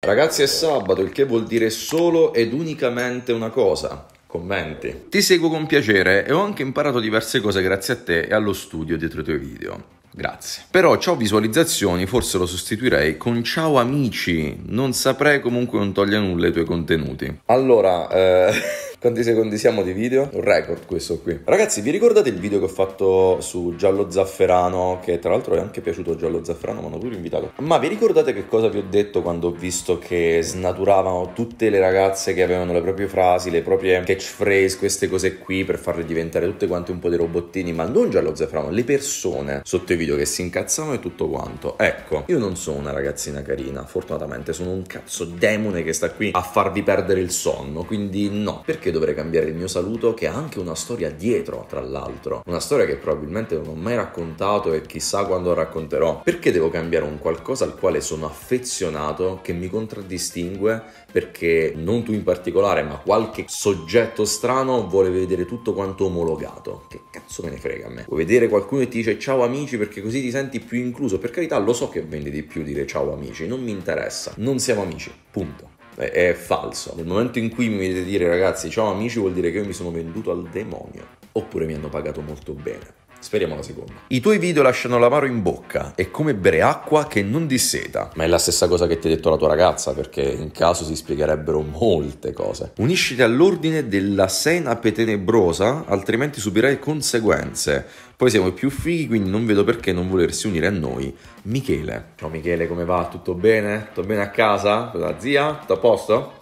Ragazzi è sabato, il che vuol dire solo ed unicamente una cosa. Commenti. Ti seguo con piacere e ho anche imparato diverse cose grazie a te e allo studio dietro i tuoi video. Grazie. Però ciao visualizzazioni forse lo sostituirei con ciao amici. Non saprei comunque non toglie nulla ai tuoi contenuti. Allora, eh... Quanti secondi siamo di video? Un record questo qui. Ragazzi, vi ricordate il video che ho fatto su Giallo Zafferano? Che tra l'altro è anche piaciuto Giallo Zafferano, mi hanno pure invitato. Ma vi ricordate che cosa vi ho detto quando ho visto che snaturavano tutte le ragazze che avevano le proprie frasi, le proprie catchphrase, queste cose qui per farle diventare tutte quante un po' dei robottini, ma non Giallo Zafferano, le persone sotto i video che si incazzavano e tutto quanto. Ecco, io non sono una ragazzina carina, fortunatamente sono un cazzo demone che sta qui a farvi perdere il sonno, quindi no, perché perché dovrei cambiare il mio saluto che ha anche una storia dietro, tra l'altro. Una storia che probabilmente non ho mai raccontato e chissà quando racconterò. Perché devo cambiare un qualcosa al quale sono affezionato, che mi contraddistingue, perché non tu in particolare, ma qualche soggetto strano vuole vedere tutto quanto omologato. Che cazzo me ne frega a me? Vuoi vedere qualcuno che ti dice ciao amici perché così ti senti più incluso? Per carità, lo so che vende di più dire ciao amici, non mi interessa. Non siamo amici, punto è, falso. Nel momento in cui mi vedete dire ragazzi ciao amici vuol dire che io mi sono venduto al demonio oppure mi hanno pagato molto bene. Speriamo la seconda. I tuoi video lasciano l'amaro in bocca, è come bere acqua che non disseta. Ma è la stessa cosa che ti ha detto la tua ragazza, perché in caso si spiegherebbero molte cose. Unisciti all'ordine della senape tenebrosa, altrimenti subirai conseguenze. Poi siamo i più fighi, quindi non vedo perché non volersi unire a noi. Michele. Ciao Michele, come va? Tutto bene? Tutto bene a casa? La zia? Tutto a posto?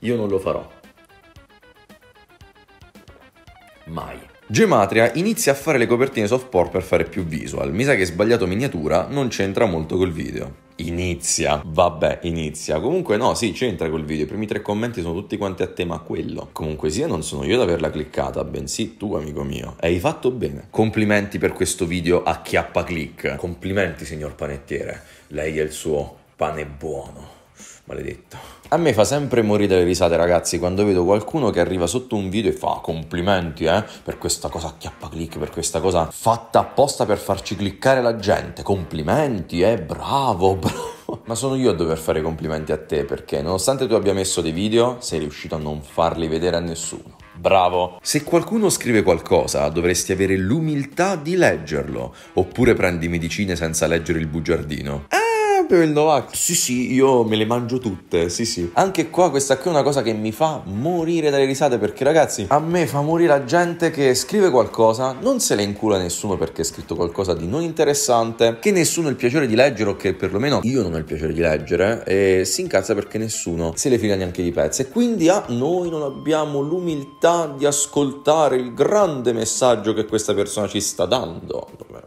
Io non lo farò. Mai. Gematria inizia a fare le copertine soft per fare più visual, mi sa che sbagliato miniatura non c'entra molto col video. Inizia, vabbè, inizia. Comunque no, sì, c'entra col video. I primi tre commenti sono tutti quanti a tema quello. Comunque sia, non sono io ad averla cliccata, bensì tu, amico mio. E Hai fatto bene. Complimenti per questo video a chiappa click. Complimenti, signor panettiere. Lei è il suo pane buono. Maledetto. A me fa sempre morire le risate, ragazzi, quando vedo qualcuno che arriva sotto un video e fa complimenti, eh, per questa cosa acchiappa click, per questa cosa fatta apposta per farci cliccare la gente. Complimenti, eh, bravo, bravo. Ma sono io a dover fare complimenti a te perché nonostante tu abbia messo dei video, sei riuscito a non farli vedere a nessuno. Bravo! Se qualcuno scrive qualcosa, dovresti avere l'umiltà di leggerlo, oppure prendi medicine senza leggere il bugiardino. Eh? sempre il Novak. Sì, sì, io me le mangio tutte. Sì, sì. Anche qua, questa qui è una cosa che mi fa morire dalle risate perché, ragazzi, a me fa morire la gente che scrive qualcosa, non se le incula nessuno perché è scritto qualcosa di non interessante, che nessuno ha il piacere di leggere o che perlomeno io non ho il piacere di leggere eh, e si incazza perché nessuno se le fila neanche di pezzi. E quindi ah, noi non abbiamo l'umiltà di ascoltare il grande messaggio che questa persona ci sta dando.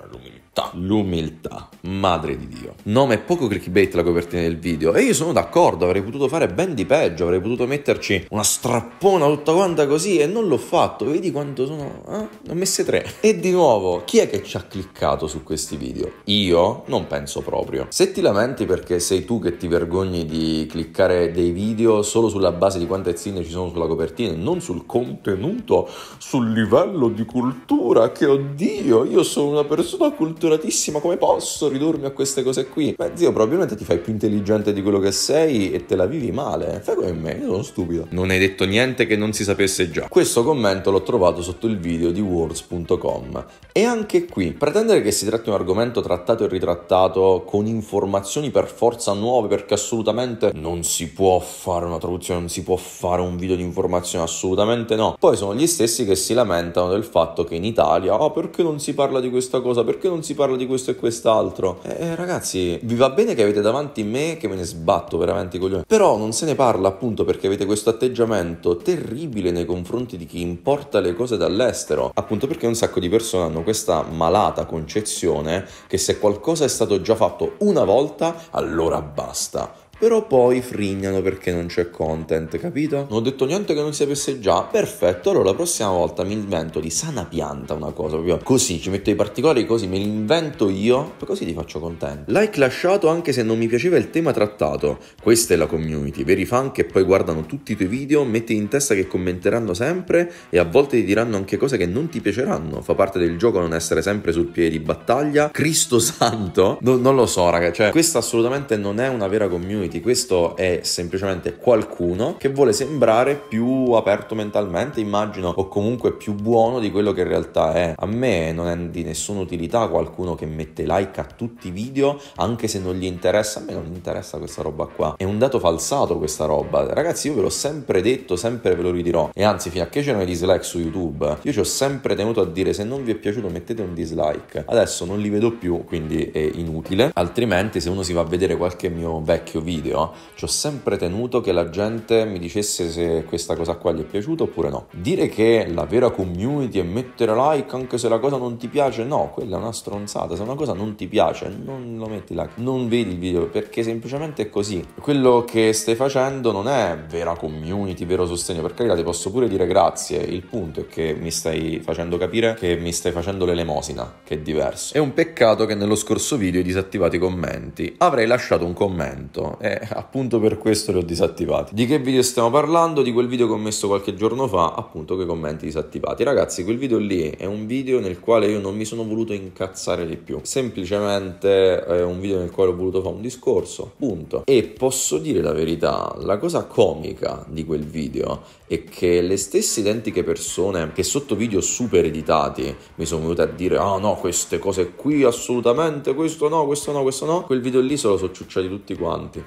L'umiltà l'umiltà, madre di Dio. Nome poco clickbait la copertina del video e io sono d'accordo, avrei potuto fare ben di peggio, avrei potuto metterci una strappona tutta quanta così e non l'ho fatto, vedi quanto sono... Eh? Ne ho messe tre. E di nuovo, chi è che ci ha cliccato su questi video? Io? Non penso proprio. Se ti lamenti perché sei tu che ti vergogni di cliccare dei video solo sulla base di quante zine ci sono sulla copertina e non sul contenuto, sul livello di cultura, che oddio, io sono una persona culturale culturatissima come posso, ridurmi a queste cose qui. Beh, zio, probabilmente ti fai più intelligente di quello che sei e te la vivi male. Fai come me, io sono stupido. Non hai detto niente che non si sapesse già. Questo commento l'ho trovato sotto il video di words.com. E anche qui, pretendere che si tratti un argomento trattato e ritrattato con informazioni per forza nuove, perché assolutamente non si può fare una traduzione, non si può fare un video di informazione, assolutamente no. Poi sono gli stessi che si lamentano del fatto che in Italia, oh, perché non si parla di questa cosa, perché non si si parla di questo e quest'altro. Eh, eh, ragazzi, vi va bene che avete davanti me che me ne sbatto veramente i coglioni. Però non se ne parla appunto perché avete questo atteggiamento terribile nei confronti di chi importa le cose dall'estero. Appunto perché un sacco di persone hanno questa malata concezione che se qualcosa è stato già fatto una volta, allora basta però poi frignano perché non c'è content, capito? Non ho detto niente che non sapesse già. Perfetto, allora la prossima volta mi invento di sana pianta una cosa, proprio così, ci metto i particolari così, me li invento io, così ti faccio contento. Like lasciato anche se non mi piaceva il tema trattato. Questa è la community, veri fan che poi guardano tutti i tuoi video, metti in testa che commenteranno sempre e a volte ti diranno anche cose che non ti piaceranno. Fa parte del gioco non essere sempre sul piede di battaglia. Cristo santo, no, non lo so raga, cioè questa assolutamente non è una vera community limiti, questo è semplicemente qualcuno che vuole sembrare più aperto mentalmente, immagino, o comunque più buono di quello che in realtà è. A me non è di nessuna utilità qualcuno che mette like a tutti i video, anche se non gli interessa, a me non interessa questa roba qua. È un dato falsato questa roba. Ragazzi, io ve l'ho sempre detto, sempre ve lo ridirò. E anzi, fino a che c'erano i dislike su YouTube, io ci ho sempre tenuto a dire se non vi è piaciuto mettete un dislike. Adesso non li vedo più, quindi è inutile. Altrimenti se uno si va a vedere qualche mio vecchio video video ci ho sempre tenuto che la gente mi dicesse se questa cosa qua gli è piaciuta oppure no. Dire che la vera community è mettere like anche se la cosa non ti piace, no, quella è una stronzata. Se una cosa non ti piace, non lo metti like, non vedi il video perché semplicemente è così. Quello che stai facendo non è vera community, vero sostegno, per carità ti posso pure dire grazie. Il punto è che mi stai facendo capire che mi stai facendo l'elemosina, che è diverso. È un peccato che nello scorso video hai disattivato i commenti. Avrei lasciato un commento e eh, appunto per questo li ho disattivati. Di che video stiamo parlando? Di quel video che ho messo qualche giorno fa, appunto con i commenti disattivati. Ragazzi, quel video lì è un video nel quale io non mi sono voluto incazzare di più. Semplicemente è un video nel quale ho voluto fare un discorso, punto. E posso dire la verità, la cosa comica di quel video è che le stesse identiche persone che sotto video super editati mi sono venute a dire ah oh, no queste cose qui assolutamente questo no questo no questo no quel video lì se lo so ciucciati tutti quanti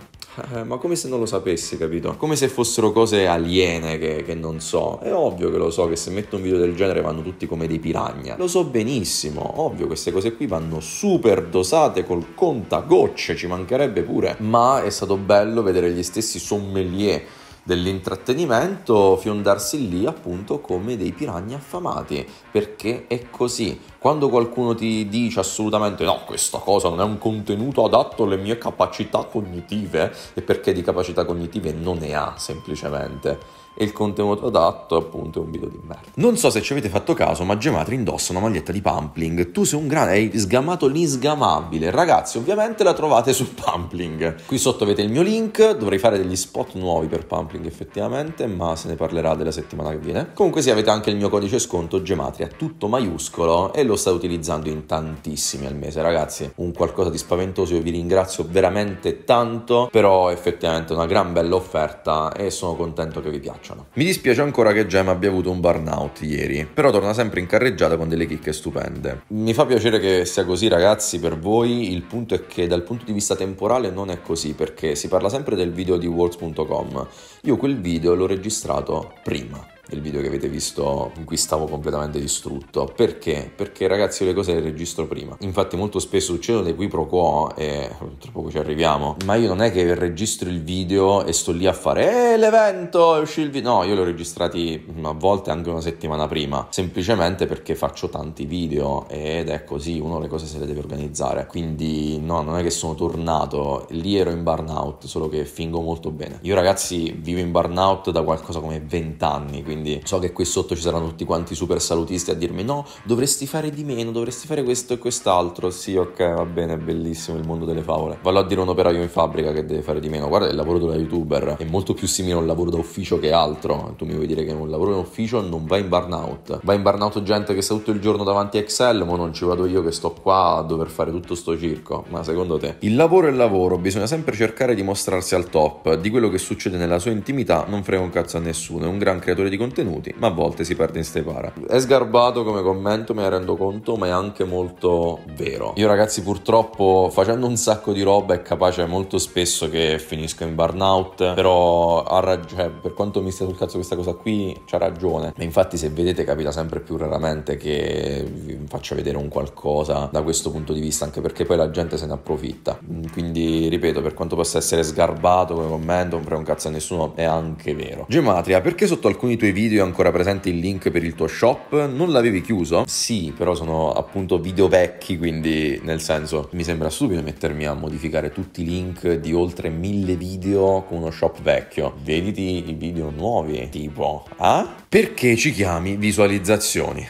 eh, ma come se non lo sapessi capito come se fossero cose aliene che, che, non so è ovvio che lo so che se metto un video del genere vanno tutti come dei piragna lo so benissimo ovvio queste cose qui vanno super dosate col contagocce ci mancherebbe pure ma è stato bello vedere gli stessi sommelier dell'intrattenimento fiondarsi lì appunto come dei piragni affamati perché è così quando qualcuno ti dice assolutamente no questa cosa non è un contenuto adatto alle mie capacità cognitive è perché di capacità cognitive non ne ha semplicemente e il contenuto adatto appunto è un video d'inverno. Non so se ci avete fatto caso, ma Gematri indossa una maglietta di Pumpling. Tu sei un grande, hai sgamato l'insgamabile. Ragazzi, ovviamente la trovate su Pumpling. Qui sotto avete il mio link, dovrei fare degli spot nuovi per Pumpling effettivamente, ma se ne parlerà della settimana che viene. Comunque sì, avete anche il mio codice sconto Gematria, tutto maiuscolo e lo state utilizzando in tantissimi al mese, ragazzi. Un qualcosa di spaventoso, io vi ringrazio veramente tanto, però effettivamente una gran bella offerta e sono contento che vi piaccia piacciono. Mi dispiace ancora che Gem abbia avuto un burnout ieri, però torna sempre in carreggiata con delle chicche stupende. Mi fa piacere che sia così ragazzi per voi, il punto è che dal punto di vista temporale non è così perché si parla sempre del video di Worlds.com. Io quel video l'ho registrato prima il video che avete visto in cui stavo completamente distrutto. Perché? Perché ragazzi le cose le registro prima. Infatti molto spesso succedono dei qui pro quo e tra poco ci arriviamo. Ma io non è che registro il video e sto lì a fare eh, l'evento, è il video. No, io li ho registrati a volte anche una settimana prima, semplicemente perché faccio tanti video ed è così, uno le cose se le deve organizzare. Quindi no, non è che sono tornato, lì ero in burnout, solo che fingo molto bene. Io ragazzi vivo in burnout da qualcosa come 20 anni, quindi quindi so che qui sotto ci saranno tutti quanti super salutisti a dirmi no, dovresti fare di meno, dovresti fare questo e quest'altro, sì ok va bene, è bellissimo il mondo delle favole, vallo a dire un operaio in fabbrica che deve fare di meno, guarda il lavoro da youtuber è molto più simile a un lavoro da ufficio che altro, tu mi vuoi dire che un lavoro in ufficio non va in burnout, va in burnout gente che sta tutto il giorno davanti a Excel, ma non ci vado io che sto qua a dover fare tutto sto circo, ma secondo te? Il lavoro è il lavoro, bisogna sempre cercare di mostrarsi al top, di quello che succede nella sua intimità non frega un cazzo a nessuno, è un gran creatore di contenuti, ma a volte si perde in stepara. È sgarbato come commento, me ne rendo conto, ma è anche molto vero. Io ragazzi purtroppo facendo un sacco di roba è capace molto spesso che finisco in burnout, però ha rag- cioè, per quanto mi stia sul cazzo questa cosa qui, c'ha ragione. Ma infatti se vedete capita sempre più raramente che vi faccia vedere un qualcosa da questo punto di vista, anche perché poi la gente se ne approfitta. Quindi ripeto, per quanto possa essere sgarbato come commento, non frega un cazzo a nessuno, è anche vero. Gematria, perché sotto alcuni tuoi dei video è ancora presente il link per il tuo shop? Non l'avevi chiuso? Sì, però sono appunto video vecchi, quindi nel senso mi sembra stupido mettermi a modificare tutti i link di oltre mille video con uno shop vecchio. Vediti i video nuovi, tipo, ah? Perché ci chiami visualizzazioni?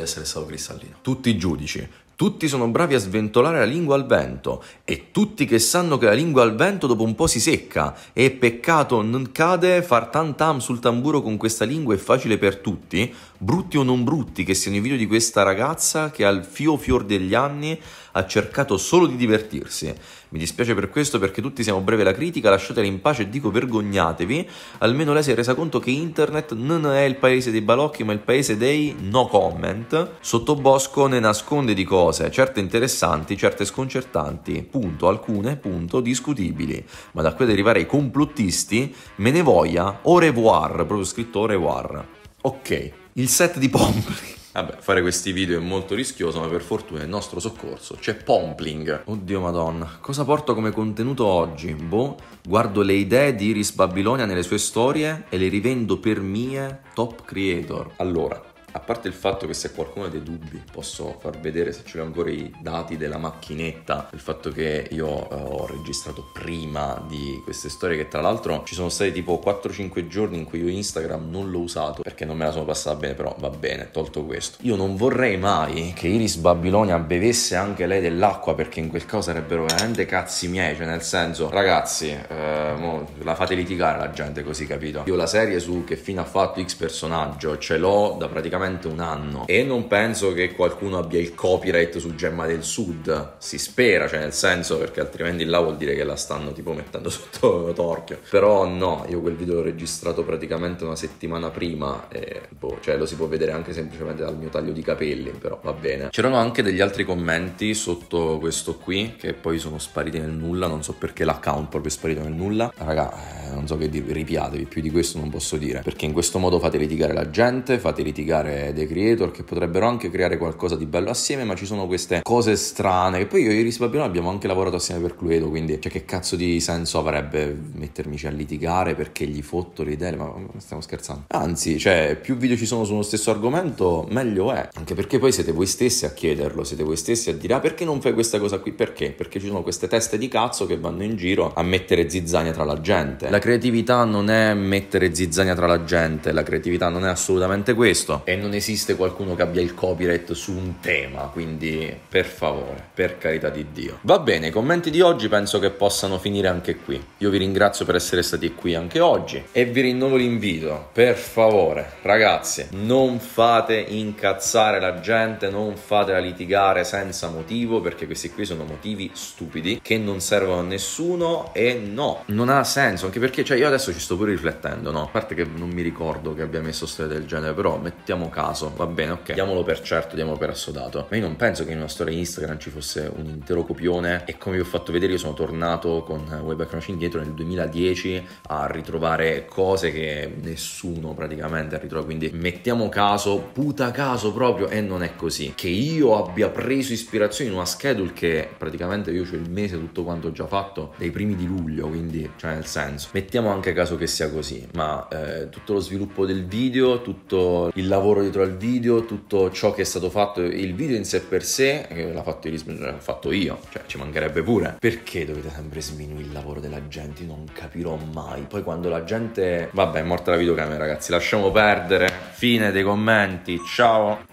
di essere stato cristallino. Tutti i giudici tutti sono bravi a sventolare la lingua al vento, e tutti che sanno che la lingua al vento dopo un po' si secca, e peccato non cade far tan tam sul tamburo con questa lingua è facile per tutti, brutti o non brutti che siano i video di questa ragazza che al fio fior degli anni ha cercato solo di divertirsi. Mi dispiace per questo perché tutti siamo brevi alla critica, lasciatela in pace e dico vergognatevi, almeno lei si è resa conto che internet non è il paese dei balocchi ma il paese dei no comment, sottobosco ne nasconde di cose cose, certe interessanti, certe sconcertanti, punto, alcune, punto, discutibili. Ma da qui ad arrivare ai complottisti, me ne voglia, au revoir, proprio scritto au revoir. Ok, il set di Pompli. Vabbè, fare questi video è molto rischioso, ma per fortuna è il nostro soccorso. C'è Pompling. Oddio madonna, cosa porto come contenuto oggi? Boh, guardo le idee di Iris Babilonia nelle sue storie e le rivendo per mie top creator. Allora, a parte il fatto che se qualcuno ha dei dubbi posso far vedere se ce l'ho ancora i dati della macchinetta, il fatto che io eh, ho registrato prima di queste storie che tra l'altro ci sono stati tipo 4-5 giorni in cui io Instagram non l'ho usato perché non me la sono passata bene, però va bene, tolto questo. Io non vorrei mai che Iris Babilonia bevesse anche lei dell'acqua perché in quel caso sarebbero veramente cazzi miei, cioè nel senso ragazzi, eh, mo, la fate litigare la gente così, capito? Io la serie su che fine ha fatto X personaggio ce l'ho da praticamente praticamente un anno e non penso che qualcuno abbia il copyright su Gemma del Sud, si spera, cioè nel senso perché altrimenti là vuol dire che la stanno tipo mettendo sotto torchio. Però no, io quel video l'ho registrato praticamente una settimana prima e boh, cioè lo si può vedere anche semplicemente dal mio taglio di capelli, però va bene. C'erano anche degli altri commenti sotto questo qui che poi sono spariti nel nulla, non so perché l'account proprio è sparito nel nulla. Raga, eh, non so che dirvi, ripiatevi, più di questo non posso dire, perché in questo modo fate litigare la gente, fate litigare creare dei creator che potrebbero anche creare qualcosa di bello assieme, ma ci sono queste cose strane. Che poi io e Iris Babino abbiamo anche lavorato assieme per Cluedo, quindi cioè, che cazzo di senso avrebbe mettermici a litigare perché gli fotto le idee? Ma stiamo scherzando. Anzi, cioè, più video ci sono su uno stesso argomento, meglio è. Anche perché poi siete voi stessi a chiederlo, siete voi stessi a dire ah, perché non fai questa cosa qui? Perché? Perché ci sono queste teste di cazzo che vanno in giro a mettere zizzania tra la gente. La creatività non è mettere zizzania tra la gente, la creatività non è assolutamente questo. E non esiste qualcuno che abbia il copyright su un tema, quindi per favore, per carità di Dio. Va bene, i commenti di oggi penso che possano finire anche qui. Io vi ringrazio per essere stati qui anche oggi e vi rinnovo l'invito, per favore, ragazzi, non fate incazzare la gente, non fatela litigare senza motivo, perché questi qui sono motivi stupidi che non servono a nessuno e no, non ha senso, anche perché cioè io adesso ci sto pure riflettendo, no? A parte che non mi ricordo che abbia messo storie del genere, però mettiamo caso, va bene, ok, diamolo per certo, diamolo per assodato. Ma io non penso che in una storia Instagram ci fosse un intero copione e come vi ho fatto vedere io sono tornato con Webback Machine dietro nel 2010 a ritrovare cose che nessuno praticamente ritrova, quindi mettiamo caso, puta caso proprio e non è così. Che io abbia preso ispirazione in una schedule che praticamente io ho il mese tutto quanto già fatto dei primi di luglio, quindi cioè nel senso, mettiamo anche caso che sia così, ma eh, tutto lo sviluppo del video, tutto il lavoro lavoro dietro al video, tutto ciò che è stato fatto, il video in sé per sé, che eh, l'ha fatto Iris, fatto io, cioè ci mancherebbe pure. Perché dovete sempre sminuire il lavoro della gente? non capirò mai. Poi quando la gente... Vabbè, è morta la videocamera ragazzi, lasciamo perdere. Fine dei commenti, ciao.